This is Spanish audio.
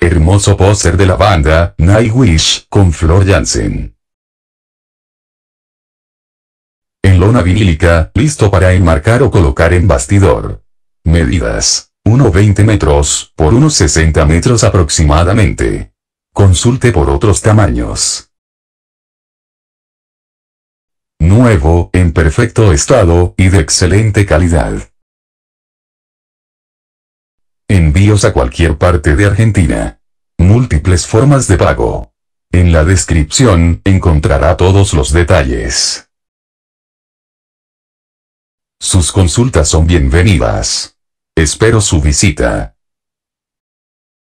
Hermoso póster de la banda, Nightwish, con Flor Jansen. En lona vinílica, listo para enmarcar o colocar en bastidor. Medidas. 1,20 metros, por unos 60 metros aproximadamente. Consulte por otros tamaños. Nuevo, en perfecto estado, y de excelente calidad. Envíos a cualquier parte de Argentina. Múltiples formas de pago. En la descripción encontrará todos los detalles. Sus consultas son bienvenidas. Espero su visita.